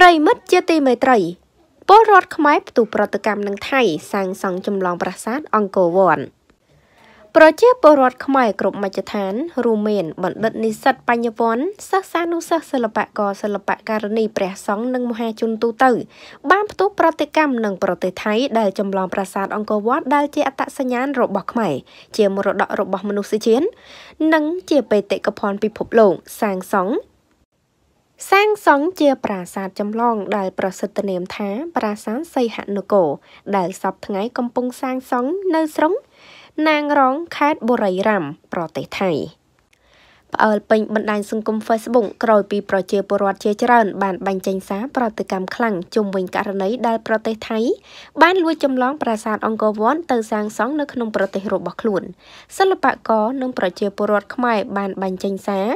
ប្រិមិត្តជាទីមេត្រីពលរដ្ឋខ្មែរផ្ទុះប្រតិកម្មនឹងថៃ សាងសង់ចម្លងប្រាសាទអង្គរវត្តប្រជាពលរដ្ឋខ្មែរគ្រប់មជ្ឈដ្ឋានរួមមានបណ្ឌិតនិស្សិតបញ្ញវន្តសិស្សានុសិស្សសិល្បករសិល្បករនីព្រះសង្ឃនិងមហាជនទូទៅបានផ្ទុះប្រតិកម្មនឹងប្រទេសថៃដែលចម្លងប្រាសាទអង្គរវត្តដែលជាអត្តសញ្ញាណរបស់ខ្មែរជាមរតករបស់ មនុស្សជាតិនិងជាបេតិកភណ្ឌពិភពលោកសាងសង់សាងសង់ជាប្រាសាទចម្លងដែលប្រសិទ្ធនាមថាប្រាសាទសីហនុគរដែលសពថ្ងៃកំពុងសាងសង់នៅស្រុកណាងរងខេត្តបុរីរ៉ាំប្រទេសថៃ។ផ្អើលពេញបណ្ដាញសង្គម Facebook ក្រោយពីប្រជាពលរដ្ឋជាច្រើនបានបាញ់ចេញសារប្រតិកម្មខ្លាំងជុំវិញករណីដែលប្រទេសថៃបានលួចចម្លងប្រាសាទអង្គរវត្តទៅសាងសង់នៅក្នុងប្រទេសរបស់ខ្លួនសិល្បករនិងប្រជាពលរដ្ឋខ្មែរបានបាញ់ចេញសារ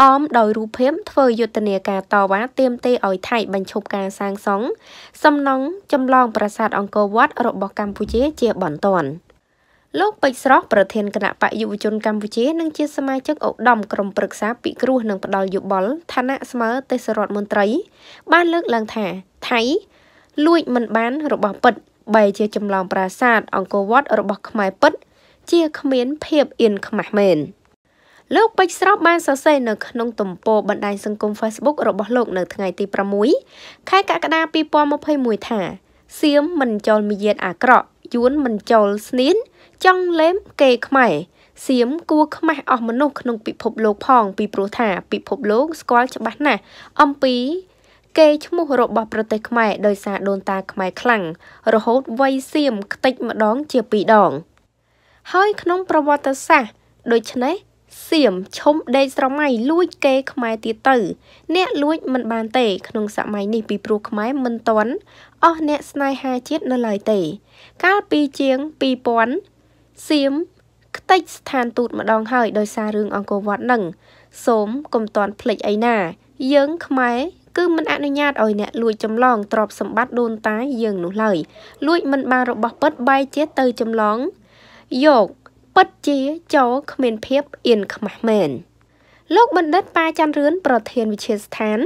អមដោយរូបភាពធ្វើយុទ្ធនាការតវ៉ាទាមទារឲ្យថៃបញ្ឈប់ការសាងសង់សំណង់ចម្លងប្រាសាទអង្គរវត្តរបស់កម្ពុជាជាបន្តបន្ទាន់លោកពេជ្រស្រស់ប្រធានគណៈបកយុវជនកម្ពុជានិងជាសមាជិកឧត្តមក្រុមប្រឹក្សាពិគ្រោះនិងផ្ដល់យោបល់ឋានៈស្មើទេសរដ្ឋមន្ត្រីបានលើកឡើងថាថៃលួចមិនបានរបស់ពិតបែជាចម្លងប្រាសាទអង្គរវត្តរបស់ខ្មែរពិតជាគ្មានភាពអៀនខ្មាស់មែនលោកពេជ្រស្រស់បានសរសេរនៅក្នុងទំព័របណ្ដាញសង្គម Facebook របស់លោកនៅថ្ងៃទី6ខែកក្កដា2021ថាសៀមមិនចូលមាយាទអាក្រក់យួនមិនចូលស្នៀនចង់លេមគេខ្មែរសៀមគួរខ្មាស់អស់មនុស្សក្នុងពិភពលោកផងពីព្រោះថាពិភពលោកស្គាល់ច្បាស់ណាស់អំពីគេឈ្មោះរបស់ប្រទេសខ្មែរដោយសារដូនតាខ្មែរខ្លាំងរហូតវ័យសៀមខ្ទេចម្ដងជាពីរដង ហើយក្នុង ប្រវត្តិសាស្ត្រដូច្នេះសៀមឈុំដេកស្រមៃលួច គេខ្មែរទៀតទៅ អ្នកលួចមិនបានទេ ក្នុង សម័យនេះពីព្រោះខ្មែរមិនតន់អស់អ្នកស្នេហាជាតិនៅឡើយទេ កាលពីជាង2000សៀមខ្ទេចស្ថានទូតម្ដងហើយ ដោយសាររឿងអង្គរវត្តនឹងសូមកុំតន់ភ្លេចអីណា យើងខ្មែរគឺមិនអនុញ្ញាតឲ្យអ្នកលួចចម្លងទ្រព្យសម្បត្តិដូនតាយើងនោះឡើយលួចមិនបានរបស់ពិតបែរជាទៅចម្លងយកពិតជាចូលគ្មានភាពអៀនខ្មាស់មែនលោកបណ្ឌិតប៉ាច័ន្ទរឿនប្រធានវិទ្យាស្ថាន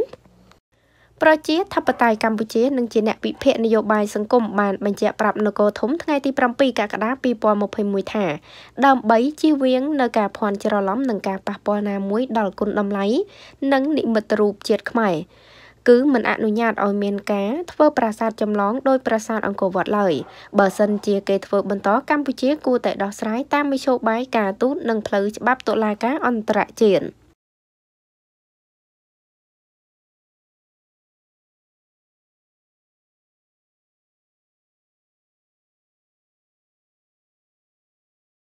ប្រជាធិបតេយ្យកម្ពុជានឹងជាអ្នកវិភាគនយោបាយសង្គមបាន បញ្ជាក់ប្រាប់នគរធំថ្ងៃទី7កក្កដា2021ថាដើម្បីជៀសវាង នៅការភ័ន្តច្រឡំនិងការប៉ះពាល់ណាមួយដល់គុណតម្លៃនិង និមិត្តរូបជាតិខ្មែរគឺមិនអនុញ្ញាតឲ្យមានការធ្វើប្រាសាទចម្លងដោយប្រាសាទអង្គរវត្តឡើយបើសិនជាគេធ្វើបន្តកម្ពុជាគួរតែដោះស្រាយតាមមធ្យោបាយការទូតនិងផ្លូវច្បាប់តុលាការអន្តរជាតិ។